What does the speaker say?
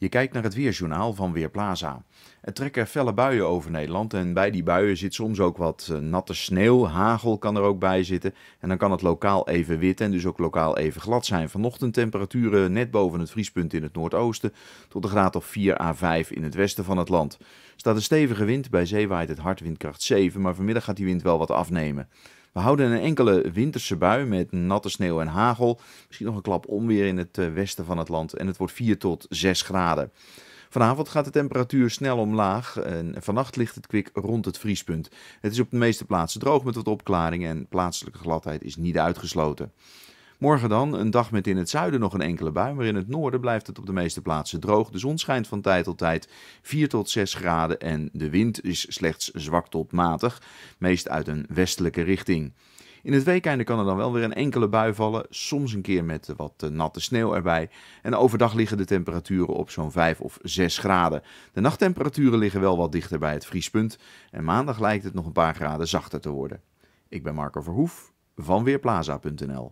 Je kijkt naar het weerjournaal van Weerplaza. Er trekken felle buien over Nederland en bij die buien zit soms ook wat eh, natte sneeuw, hagel kan er ook bij zitten. En dan kan het lokaal even wit en dus ook lokaal even glad zijn. Vanochtend temperaturen net boven het vriespunt in het noordoosten tot een graad of 4 à 5 in het westen van het land. Er staat een stevige wind, bij zee waait het hard windkracht 7, maar vanmiddag gaat die wind wel wat afnemen. We houden een enkele winterse bui met natte sneeuw en hagel. Misschien nog een klap onweer in het eh, westen van het land. En het wordt 4 tot 6 graden. Vanavond gaat de temperatuur snel omlaag en vannacht ligt het kwik rond het vriespunt. Het is op de meeste plaatsen droog met wat opklaringen en plaatselijke gladheid is niet uitgesloten. Morgen dan een dag met in het zuiden nog een enkele bui, maar in het noorden blijft het op de meeste plaatsen droog. De zon schijnt van tijd tot tijd 4 tot 6 graden en de wind is slechts zwak tot matig, meest uit een westelijke richting. In het weekeinde kan er dan wel weer een enkele bui vallen, soms een keer met wat eh, natte sneeuw erbij. En overdag liggen de temperaturen op zo'n 5 of 6 graden. De nachttemperaturen liggen wel wat dichter bij het vriespunt en maandag lijkt het nog een paar graden zachter te worden. Ik ben Marco Verhoef van Weerplaza.nl